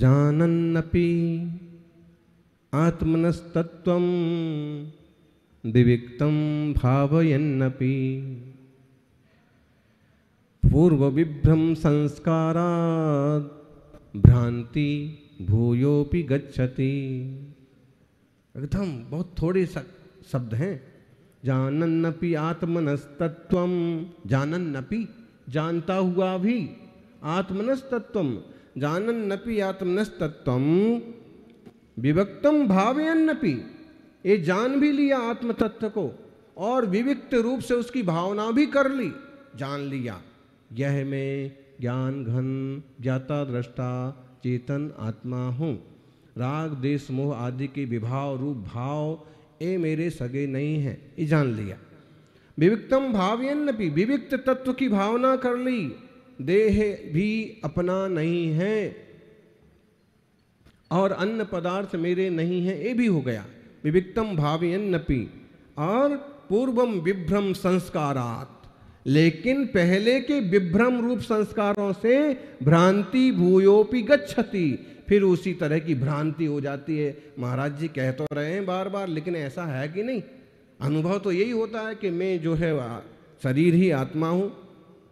जानन्नपि आत्मनस्तत्त्वं विविक्तं भावयन्नपि पूर्वविभ्रं संस्कारात् भ्रांति भूयोपि गच्छति एकदम बहुत थोड़े शब्द हैं जानन्नपि आत्मनस्तत्वम जानन्नपि जानता हुआ भी आत्मनस्तत्वम जानन्नपि आत्मनस्तत्वम विभक्तम भावयन्नपि ये जान भी लिया आत्म तत्व को और विविक्त रूप से उसकी भावना भी कर ली जान लिया यह मैं ज्ञान घन ज्ञाता दृष्टा चेतन आत्मा हूँ राग देश मोह आदि के विभाव रूप भाव ये मेरे सगे नहीं हैं ये जान लिया विविक्तम भावयन्नपि विविक्त तत्व की भावना कर ली देह भी अपना नहीं है और अन्य पदार्थ मेरे नहीं हैं ये भी हो गया विविक्तम भावयन्नपि और पूर्वम विभ्रम संस्कारात लेकिन पहले के विभ्रम रूप संस्कारों से भ्रांति भूयोपि गच्छति फिर उसी तरह की भ्रांति हो जाती है महाराज जी कह तो रहे हैं बार बार लेकिन ऐसा है कि नहीं अनुभव तो यही होता है कि मैं जो है शरीर ही आत्मा हूँ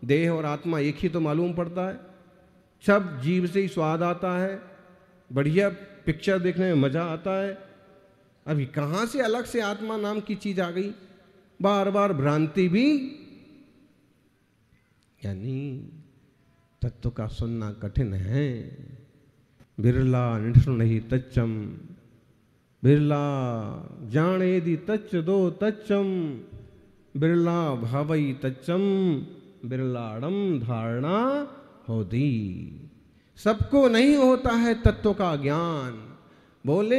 देह और आत्मा एक ही तो मालूम पड़ता है सब जीव से ही स्वाद आता है बढ़िया पिक्चर देखने में मज़ा आता है अभी कहाँ से अलग से आत्मा नाम की चीज़ आ गई बार बार भ्रांति भी यानी तत्व का सुनना कठिन है बिरला निष्णु नहीं तच्चम बिरला जाने दी तच्च दो तच्चम बिरला भावई तच्चम बिरलाड़म धारणा होती सबको नहीं होता है तत्व का ज्ञान बोले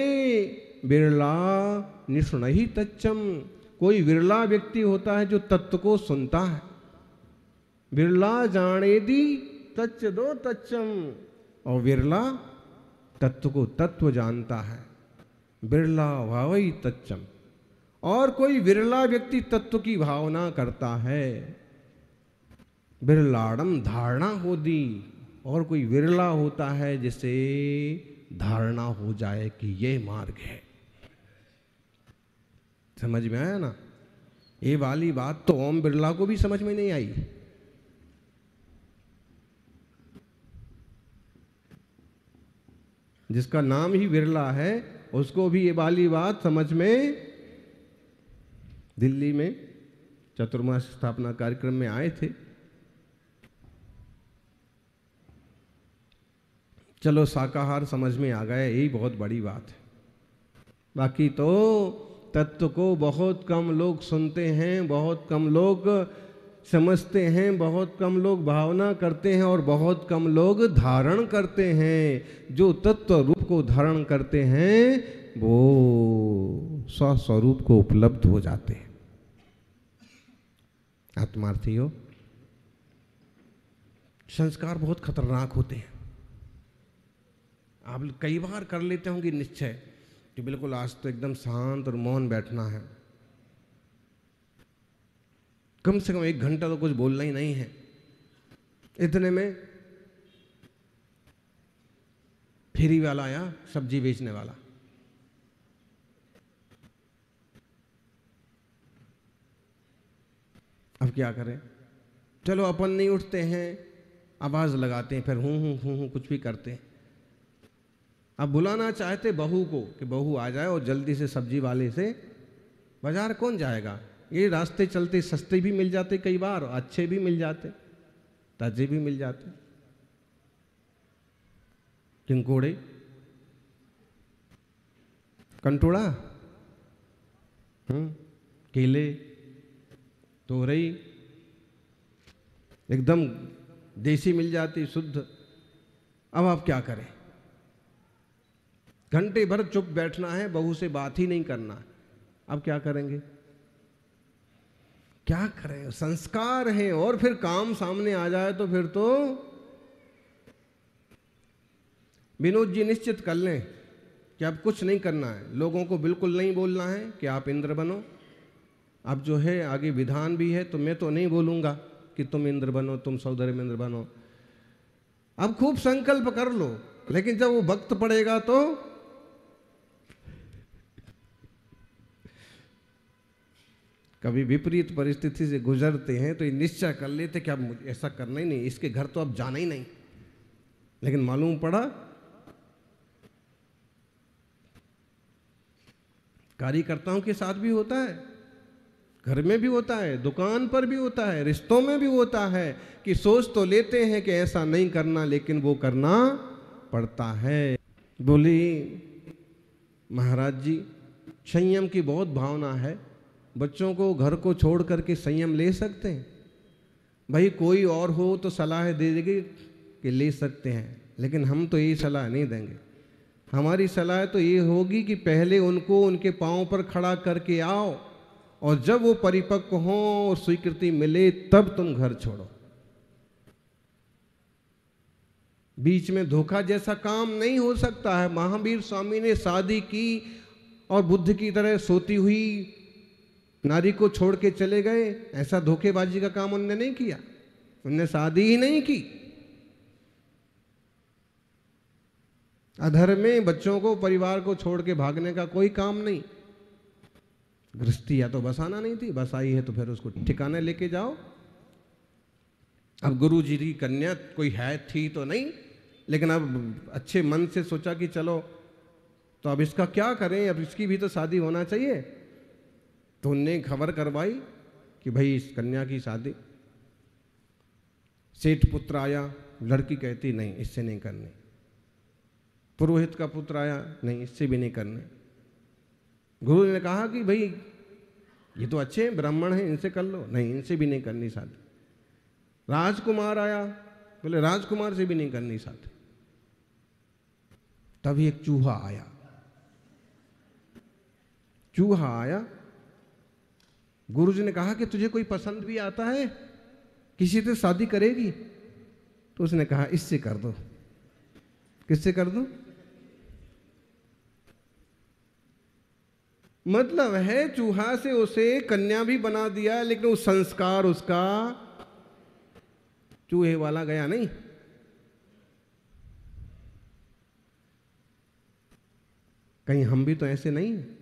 बिरला निष्ण ही तत्म कोई विरला व्यक्ति होता है जो तत्व को सुनता है बिरला जाने दी तच दो तच्चम और विरला तत्व को तत्व जानता है बिरला भावई तच्चम और कोई विरला व्यक्ति तत्व की भावना करता है बिरलाड़म धारणा हो दी और कोई विरला होता है जिसे धारणा हो जाए कि यह मार्ग है समझ में आया ना ये वाली बात तो ओम बिरला को भी समझ में नहीं आई जिसका नाम ही बिरला है उसको भी ये वाली बात समझ में दिल्ली में चतुर्मास स्थापना कार्यक्रम में आए थे चलो शाकाहार समझ में आ गया यही बहुत बड़ी बात है बाकी तो तत्व को बहुत कम लोग सुनते हैं बहुत कम लोग समझते हैं बहुत कम लोग भावना करते हैं और बहुत कम लोग धारण करते हैं जो तत्व रूप को धारण करते हैं वो स्वस्वरूप को उपलब्ध हो जाते हैं आत्मार्थी हो संस्कार बहुत खतरनाक होते हैं आप कई बार कर लेते होंगे निश्चय कि बिल्कुल आज तो एकदम शांत और मौन बैठना है कम से कम एक घंटा तो कुछ बोलना ही नहीं है इतने में फेरी वाला आया सब्जी बेचने वाला अब क्या करें चलो अपन नहीं उठते हैं आवाज़ लगाते हैं फिर हूं हूं हूं हूं कुछ भी करते हैं आप बुलाना चाहते बहू को कि बहू आ जाए और जल्दी से सब्जी वाले से बाजार कौन जाएगा ये रास्ते चलते सस्ते भी मिल जाते कई बार अच्छे भी मिल जाते ताजे भी मिल जाते किंकोड़े कंटोड़ा हम्म, केले तोरई एकदम देसी मिल जाती शुद्ध अब आप क्या करें घंटे भर चुप बैठना है बहू से बात ही नहीं करना है अब क्या करेंगे क्या करें संस्कार है और फिर काम सामने आ जाए तो फिर तो विनोद जी निश्चित कर लें कि अब कुछ नहीं करना है लोगों को बिल्कुल नहीं बोलना है कि आप इंद्र बनो अब जो है आगे विधान भी है तो मैं तो नहीं बोलूंगा कि तुम इंद्र बनो तुम सौदर्य इंद्र बनो अब खूब संकल्प कर लो लेकिन जब वो वक्त पड़ेगा तो कभी विपरीत परिस्थिति से गुजरते हैं तो ये निश्चय कर लेते कि अब मुझे ऐसा करना ही नहीं इसके घर तो अब जाना ही नहीं लेकिन मालूम पड़ा कार्यकर्ताओं के साथ भी होता है घर में भी होता है दुकान पर भी होता है रिश्तों में भी होता है कि सोच तो लेते हैं कि ऐसा नहीं करना लेकिन वो करना पड़ता है बोली महाराज जी संयम की बहुत भावना है बच्चों को घर को छोड़ करके संयम ले सकते हैं भाई कोई और हो तो सलाह दे देगी कि ले सकते हैं लेकिन हम तो ये सलाह नहीं देंगे हमारी सलाह तो ये होगी कि पहले उनको उनके पाँव पर खड़ा करके आओ और जब वो परिपक्व हो और स्वीकृति मिले तब तुम घर छोड़ो बीच में धोखा जैसा काम नहीं हो सकता है महावीर स्वामी ने शादी की और बुद्ध की तरह सोती हुई नारी को छोड़ के चले गए ऐसा धोखेबाजी का काम उनने नहीं किया उनने शादी ही नहीं की अधर में बच्चों को परिवार को छोड़ के भागने का कोई काम नहीं गृहस्थी या तो बसाना नहीं थी बस आई है तो फिर उसको ठिकाने लेके जाओ अब गुरु जी की कन्या कोई है थी तो नहीं लेकिन अब अच्छे मन से सोचा कि चलो तो अब इसका क्या करें अब इसकी भी तो शादी होना चाहिए तो उनने खबर करवाई कि भाई इस कन्या की शादी सेठ पुत्र आया लड़की कहती नहीं इससे नहीं करनी पुरोहित का पुत्र आया नहीं इससे भी नहीं करने गुरु ने कहा कि भाई ये तो अच्छे हैं ब्राह्मण हैं इनसे कर लो नहीं इनसे भी नहीं करनी शादी राजकुमार आया बोले राजकुमार से भी नहीं करनी शादी तभी एक चूहा आया चूहा आया गुरु जी ने कहा कि तुझे कोई पसंद भी आता है किसी से शादी करेगी तो उसने कहा इससे कर दो किससे कर दो मतलब है चूहा से उसे कन्या भी बना दिया लेकिन वो उस संस्कार उसका चूहे वाला गया नहीं कहीं हम भी तो ऐसे नहीं हैं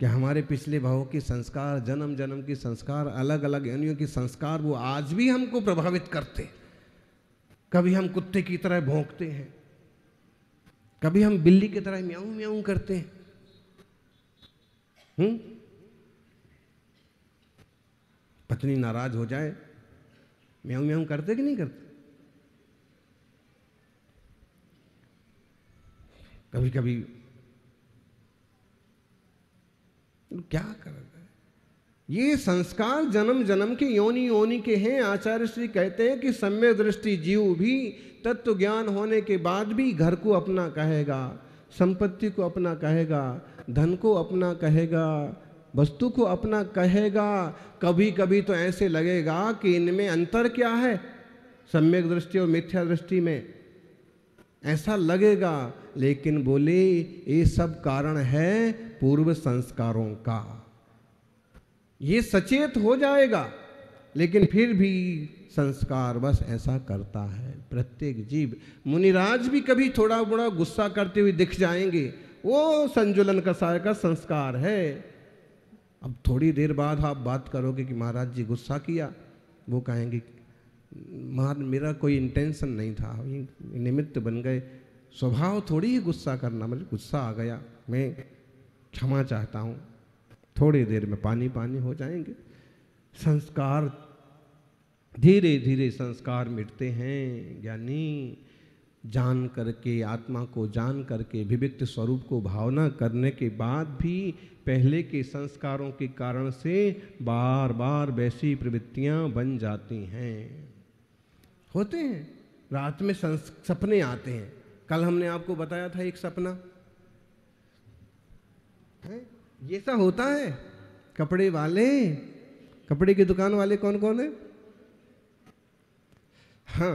कि हमारे पिछले भावों के संस्कार जन्म जन्म के संस्कार अलग अलग योनियों के संस्कार वो आज भी हमको प्रभावित करते कभी हम कुत्ते की तरह भोंकते हैं कभी हम बिल्ली की तरह म्याऊ म्याऊ करते हैं हुँ? पत्नी नाराज हो जाए म्याऊ म्याऊ करते कि नहीं करते कभी कभी क्या कर रहे ये संस्कार जन्म जन्म के योनि योनि के हैं आचार्य श्री कहते हैं कि सम्य दृष्टि जीव भी तत्व ज्ञान होने के बाद भी घर को अपना कहेगा संपत्ति को अपना कहेगा धन को अपना कहेगा वस्तु को अपना कहेगा कभी कभी तो ऐसे लगेगा कि इनमें अंतर क्या है सम्यक दृष्टि और मिथ्या दृष्टि में ऐसा लगेगा लेकिन बोले ये सब कारण है पूर्व संस्कारों का ये सचेत हो जाएगा लेकिन फिर भी संस्कार बस ऐसा करता है प्रत्येक जीव मुनिराज भी कभी थोड़ा बुरा गुस्सा करते हुए दिख जाएंगे वो संजुलन कसाय का संस्कार है अब थोड़ी देर बाद आप बात करोगे कि महाराज जी गुस्सा किया वो कहेंगे महाराज मेरा कोई इंटेंशन नहीं था निमित्त बन गए स्वभाव थोड़ी ही गुस्सा करना मतलब गुस्सा आ गया मैं क्षमा चाहता हूँ थोड़ी देर में पानी पानी हो जाएंगे संस्कार धीरे धीरे संस्कार मिटते हैं ज्ञानी जान करके आत्मा को जान करके विविक्त स्वरूप को भावना करने के बाद भी पहले के संस्कारों के कारण से बार बार वैसी प्रवृत्तियाँ बन जाती हैं होते हैं रात में सपने आते हैं कल हमने आपको बताया था एक सपना है ये सब होता है कपड़े वाले कपड़े की दुकान वाले कौन कौन है हाँ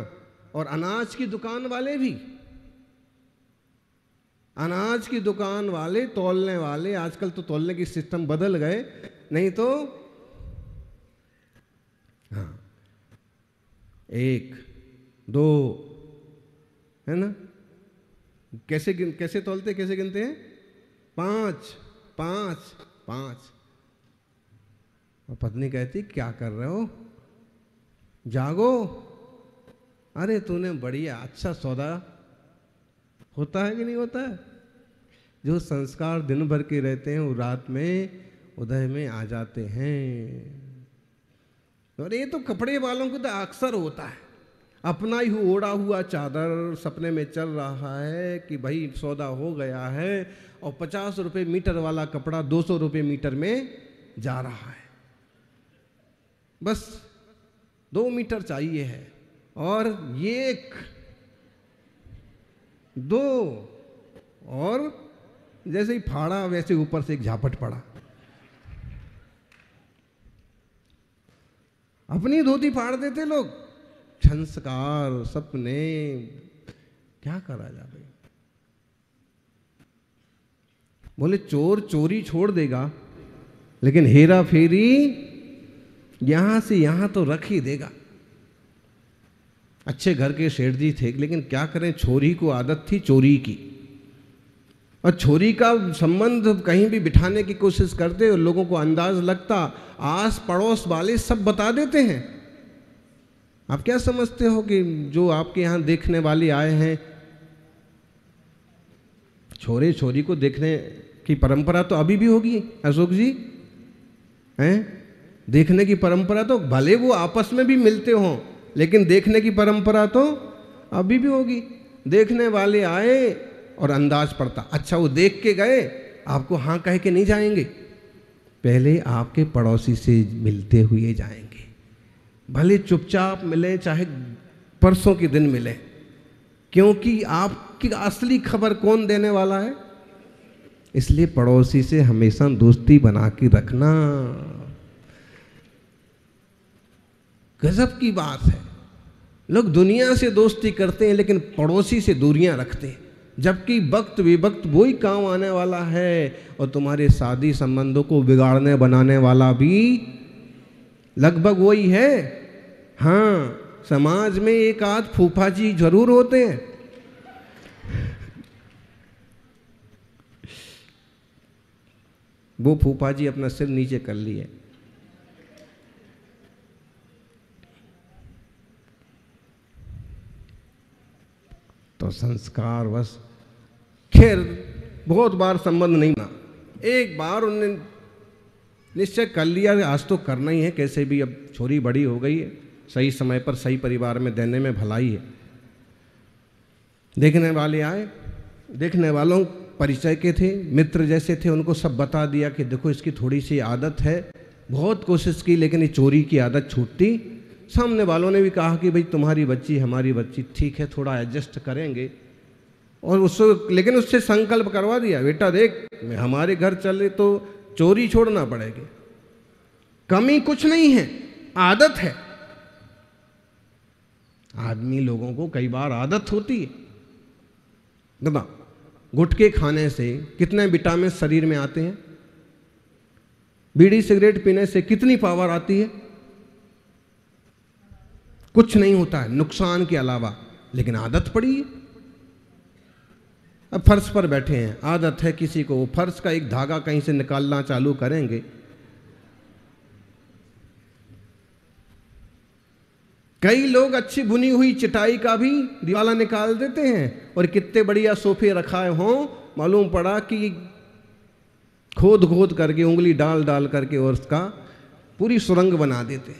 और अनाज की दुकान वाले भी अनाज की दुकान वाले तोलने वाले आजकल तो तोलने की सिस्टम बदल गए नहीं तो हाँ एक दो है ना कैसे गिन कैसे तोलते कैसे गिनते हैं पांच पांच पांच और पत्नी कहती क्या कर रहे हो जागो अरे तूने बढ़िया अच्छा सौदा होता है कि नहीं होता है जो संस्कार दिन भर के रहते हैं वो रात में उदय में आ जाते हैं और ये तो कपड़े वालों को तो अक्सर होता है अपना ही ओढ़ा हुआ चादर सपने में चल रहा है कि भाई सौदा हो गया है और पचास रुपये मीटर वाला कपड़ा दो सौ रुपये मीटर में जा रहा है बस दो मीटर चाहिए है और एक दो और जैसे ही फाड़ा वैसे ऊपर से एक झापट पड़ा अपनी धोती फाड़ देते लोग संस्कार सपने क्या करा जा भाई बोले चोर चोरी छोड़ देगा लेकिन हेरा फेरी यहां से यहां तो रख ही देगा अच्छे घर के शेठ जी थे लेकिन क्या करें छोरी को आदत थी चोरी की और छोरी का संबंध कहीं भी बिठाने की कोशिश करते और लोगों को अंदाज लगता आस पड़ोस वाले सब बता देते हैं आप क्या समझते हो कि जो आपके यहाँ देखने वाले आए हैं छोरे छोरी को देखने की परंपरा तो अभी भी होगी अशोक जी हैं देखने की परंपरा तो भले वो आपस में भी मिलते हों लेकिन देखने की परंपरा तो अभी भी होगी देखने वाले आए और अंदाज पड़ता अच्छा वो देख के गए आपको हाँ कह के नहीं जाएंगे पहले आपके पड़ोसी से मिलते हुए जाएंगे भले चुपचाप मिले चाहे परसों के दिन मिले क्योंकि आपकी असली खबर कौन देने वाला है इसलिए पड़ोसी से हमेशा दोस्ती बना के रखना गजब की बात है लोग दुनिया से दोस्ती करते हैं लेकिन पड़ोसी से दूरियां रखते हैं जबकि वक्त वो वही काम आने वाला है और तुम्हारे शादी संबंधों को बिगाड़ने बनाने वाला भी लगभग वही है हाँ समाज में एक आध फूफा जी जरूर होते हैं वो फूफा जी अपना सिर नीचे कर लिए तो संस्कार बस खैर बहुत बार संबंध नहीं बना एक बार उनने निश्चय कर लिया आज तो करना ही है कैसे भी अब छोरी बड़ी हो गई है सही समय पर सही परिवार में देने में भलाई है देखने वाले आए देखने वालों परिचय के थे मित्र जैसे थे उनको सब बता दिया कि देखो इसकी थोड़ी सी आदत है बहुत कोशिश की लेकिन ये चोरी की आदत छूटती सामने वालों ने भी कहा कि भाई तुम्हारी बच्ची हमारी बच्ची ठीक है थोड़ा एडजस्ट करेंगे और उससे लेकिन उससे संकल्प करवा दिया बेटा देख हमारे घर चले तो चोरी छोड़ना पड़ेगी कमी कुछ नहीं है आदत है आदमी लोगों को कई बार आदत होती है दबा गुटके खाने से कितने विटामिन शरीर में आते हैं बीड़ी सिगरेट पीने से कितनी पावर आती है कुछ नहीं होता है नुकसान के अलावा लेकिन आदत पड़ी है अब फर्श पर बैठे हैं आदत है किसी को फर्श का एक धागा कहीं से निकालना चालू करेंगे कई लोग अच्छी बुनी हुई चिटाई का भी दिवाला निकाल देते हैं और कितने बढ़िया सोफे रखाए हों मालूम पड़ा कि खोद खोद करके उंगली डाल डाल करके और उसका पूरी सुरंग बना देते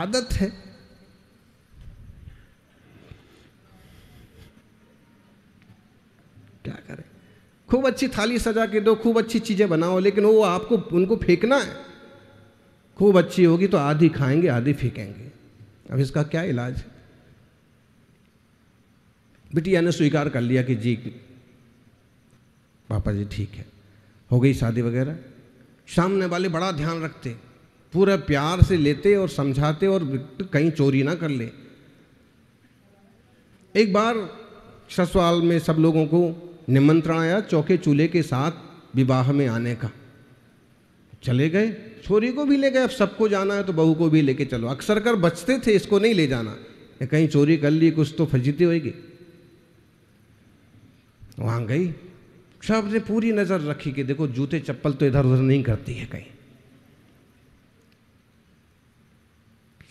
आदत है क्या करें खूब अच्छी थाली सजा के दो खूब अच्छी चीज़ें बनाओ लेकिन वो आपको उनको फेंकना है खूब अच्छी होगी तो आधी खाएंगे आधी फेंकेंगे अब इसका क्या इलाज बिटिया ने स्वीकार कर लिया कि जी पापा जी ठीक है हो गई शादी वगैरह सामने वाले बड़ा ध्यान रखते पूरे प्यार से लेते और समझाते और कहीं चोरी ना कर ले एक बार ससुराल में सब लोगों को निमंत्रण आया चौके चूल्हे के साथ विवाह में आने का चले गए छोरी को भी ले गए अब सबको जाना है तो बहू को भी लेके चलो अक्सर कर बचते थे इसको नहीं ले जाना कहीं चोरी कर ली कुछ तो फजीती होगी वहां गई सब ने पूरी नज़र रखी कि देखो जूते चप्पल तो इधर उधर नहीं करती है कहीं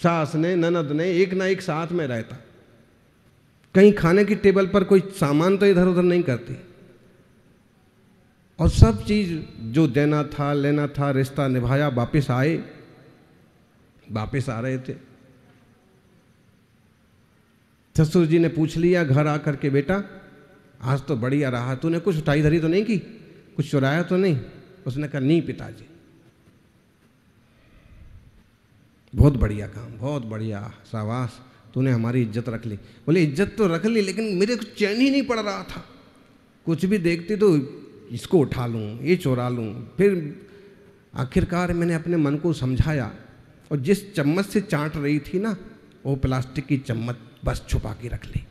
सास ने ननद ने एक ना एक साथ में रहता कहीं खाने की टेबल पर कोई सामान तो इधर उधर नहीं करती और सब चीज़ जो देना था लेना था रिश्ता निभाया वापस आए वापस आ रहे थे ससुर जी ने पूछ लिया घर आकर के बेटा आज तो बढ़िया रहा तूने कुछ उठाई धरी तो नहीं की कुछ चुराया तो नहीं उसने कहा नहीं पिताजी बहुत बढ़िया काम बहुत बढ़िया शाबाश तूने हमारी इज्जत रख ली बोले इज्जत तो रख ली लेकिन मेरे को चैन ही नहीं पड़ रहा था कुछ भी देखती तो इसको उठा लूँ ये चोरा लूँ फिर आखिरकार मैंने अपने मन को समझाया और जिस चम्मच से चाट रही थी ना वो प्लास्टिक की चम्मच बस छुपा के रख ली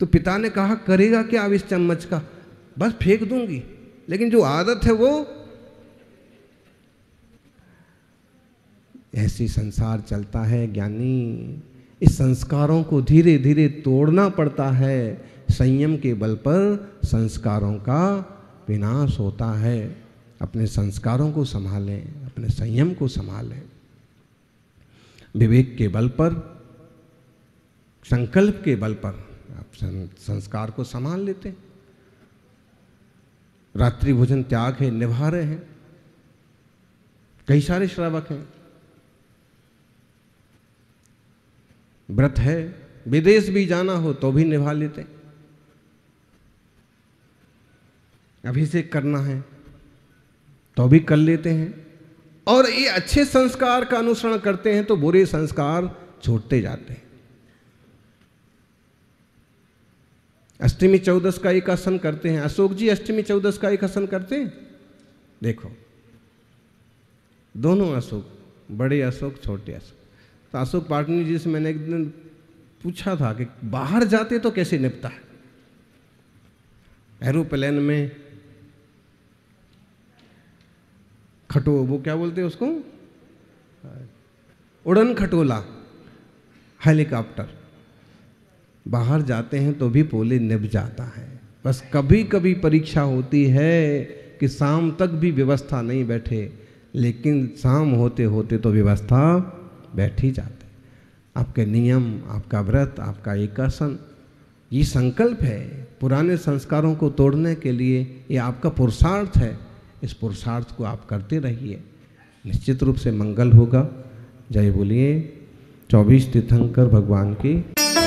तो पिता ने कहा करेगा क्या अब इस चम्मच का बस फेंक दूंगी लेकिन जो आदत है वो ऐसी संसार चलता है ज्ञानी इस संस्कारों को धीरे धीरे तोड़ना पड़ता है संयम के बल पर संस्कारों का विनाश होता है अपने संस्कारों को संभालें अपने संयम को संभालें विवेक के बल पर संकल्प के बल पर आप संस्कार को संभाल लेते हैं रात्रि भोजन त्याग है निभा रहे हैं कई सारे श्रावक हैं व्रत है विदेश भी जाना हो तो भी निभा लेते हैं अभिषेक करना है तो भी कर लेते हैं और ये अच्छे संस्कार का अनुसरण करते हैं तो बुरे संस्कार छोड़ते जाते हैं अष्टमी चौदस का एक आसन करते हैं अशोक जी अष्टमी चौदस का एक आसन करते हैं देखो दोनों अशोक बड़े अशोक छोटे अशोक तो अशोक पाटनी जी से मैंने एक दिन पूछा था कि बाहर जाते तो कैसे निपता है एरोप्लेन में खटो वो क्या बोलते हैं उसको उड़न खटोला हेलीकॉप्टर बाहर जाते हैं तो भी पोले निभ जाता है बस कभी कभी परीक्षा होती है कि शाम तक भी व्यवस्था नहीं बैठे लेकिन शाम होते होते तो व्यवस्था बैठ ही जाती आपके नियम आपका व्रत आपका एकासन ये संकल्प है पुराने संस्कारों को तोड़ने के लिए ये आपका पुरुषार्थ है इस पुरुषार्थ को आप करते रहिए निश्चित रूप से मंगल होगा जय बोलिए चौबीस तीर्थंकर भगवान की